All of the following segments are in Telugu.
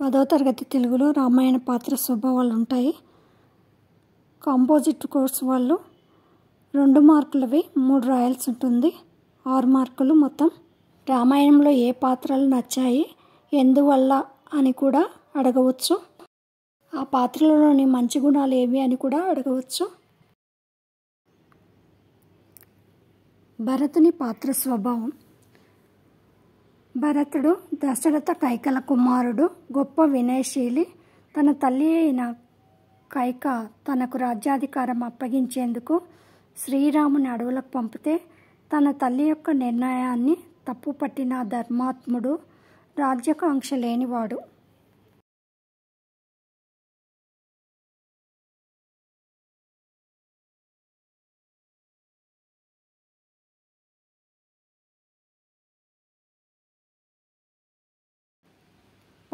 పదో తరగతి తెలుగులో రామాయణ పాత్ర స్వభావాలు ఉంటాయి కాంపోజిట్ కోర్స్ వాళ్ళు రెండు మార్కులవి మూడు రాయాల్సి ఉంటుంది ఆరు మార్కులు మొత్తం రామాయణంలో ఏ పాత్రలు నచ్చాయి ఎందువల్ల అని కూడా అడగవచ్చు ఆ పాత్రలలోని మంచి గుణాలు ఏవి అని కూడా అడగవచ్చు భరతుని పాత్ర స్వభావం భరతుడు దశరథ కైకల కుమారుడు గొప్ప వినయశీలి తన తల్లి అయిన కైక తనకు రాజ్యాధికారం అప్పగించేందుకు శ్రీరాముని అడవులకు పంపితే తన తల్లి యొక్క నిర్ణయాన్ని తప్పుపట్టిన ధర్మాత్ముడు రాజ్యకాంక్ష లేనివాడు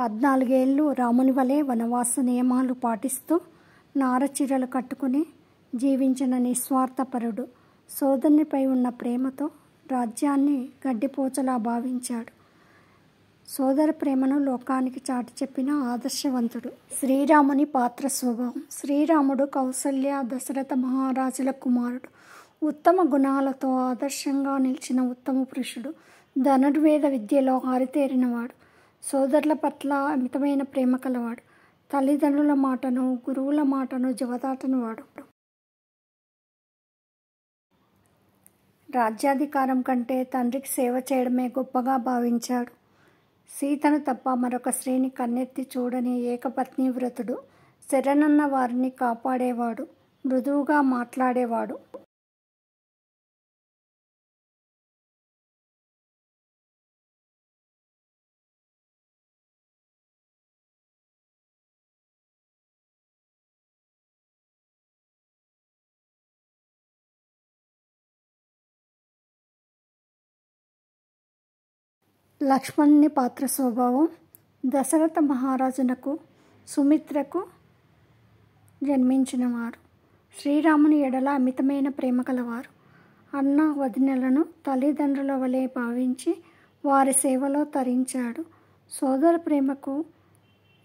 పద్నాలుగేళ్ళు రాముని వలె వనవాస నియమాలు పాటిస్తూ నారచీరలు కట్టుకుని జీవించిన నిస్వార్థపరుడు సోదరునిపై ఉన్న ప్రేమతో రాజ్యాన్ని గడ్డిపోచలా భావించాడు సోదర ప్రేమను లోకానికి చాటి చెప్పిన ఆదర్శవంతుడు శ్రీరాముని పాత్ర స్వభావం శ్రీరాముడు కౌసల్య దశరథ మహారాజుల కుమారుడు ఉత్తమ గుణాలతో ఆదర్శంగా నిలిచిన ఉత్తమ పురుషుడు ధనుర్వేద విద్యలో ఆరితేరినవాడు సోదరుల పట్ల అమితమైన ప్రేమ కలవాడు తల్లిదండ్రుల మాటను గురువుల మాటను జవదాటని వాడు రాజ్యాధికారం కంటే తండ్రికి సేవ చేయడమే గొప్పగా భావించాడు సీతను తప్ప మరొక శ్రేణి కన్నెత్తి చూడని ఏకపత్ని వ్రతుడు శరణన్న వారిని కాపాడేవాడు మృదువుగా మాట్లాడేవాడు లక్ష్మణుని పాత్ర స్వభావం దశరథ మహారాజునకు సుమిత్రకు జన్మించినవారు శ్రీరాముని ఎడల అమితమైన ప్రేమ కలవారు అన్న వదినలను తల్లిదండ్రుల వలె భావించి వారి సేవలో తరించాడు సోదర ప్రేమకు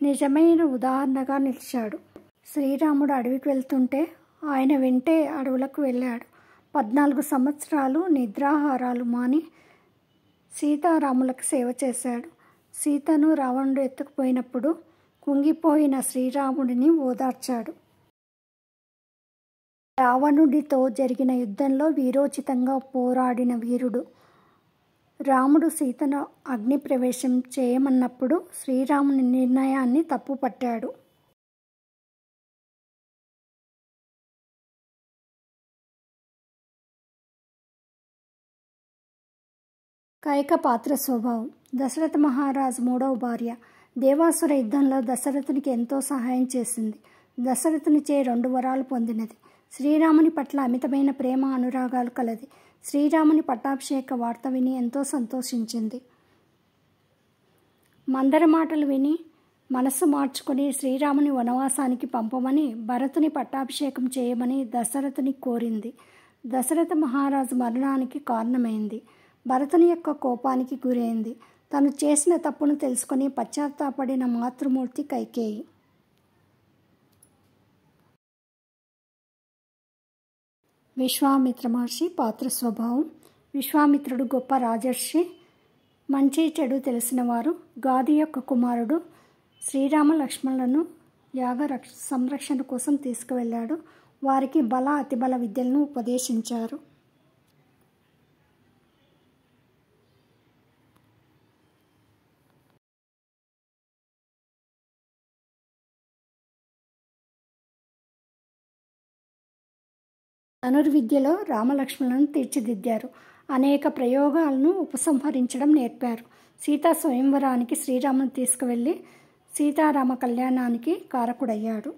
నిజమైన ఉదాహరణగా నిలిచాడు శ్రీరాముడు అడవికి వెళ్తుంటే ఆయన వెంటే అడవులకు వెళ్ళాడు పద్నాలుగు సంవత్సరాలు నిద్రాహారాలు మాని సీతారాములకు సేవ చేశాడు సీతను రావణుడు ఎత్తుకుపోయినప్పుడు కుంగిపోయిన శ్రీరాముడిని ఓదార్చాడు రావణుడితో జరిగిన యుద్ధంలో వీరోచితంగా పోరాడిన వీరుడు రాముడు సీతను అగ్నిప్రవేశం చేయమన్నప్పుడు శ్రీరాముని నిర్ణయాన్ని తప్పుపట్టాడు పాత్ర స్వభావం దశరథ మహారాజు మూడవ భార్య దేవాసుర యుద్ధంలో దశరథునికి ఎంతో సహాయం చేసింది దశరథునిచే రెండు వరాలు పొందినది శ్రీరాముని పట్ల అమితమైన ప్రేమ అనురాగాలు కలది శ్రీరాముని పట్టాభిషేక వార్త విని ఎంతో సంతోషించింది మందర మాటలు విని మనస్సు మార్చుకుని శ్రీరాముని వనవాసానికి పంపమని భరతుని పట్టాభిషేకం చేయమని దశరథుని కోరింది దశరథ మహారాజు మరణానికి కారణమైంది భరతుని యొక్క కోపానికి గురైంది తను చేసిన తప్పును తెలుసుకొని పశ్చాత్తాపడిన మాతృమూర్తి కైకేయి విశ్వామిత్ర మహర్షి పాత్ర స్వభావం విశ్వామిత్రుడు గొప్ప రాజర్షి మంచి చెడు తెలిసినవారు గాది యొక్క కుమారుడు శ్రీరామ లక్ష్మణులను యాగ సంరక్షణ కోసం తీసుకువెళ్ళాడు వారికి బల అతిబల విద్యలను ఉపదేశించారు ధనుర్విద్యలో రామలక్ష్మణులను తీర్చిదిద్దారు అనేక ప్రయోగాలను ఉపసంహరించడం నేర్పారు సీతా స్వయంవరానికి శ్రీరామును తీసుకువెళ్ళి సీతారామ కళ్యాణానికి కారకుడయ్యాడు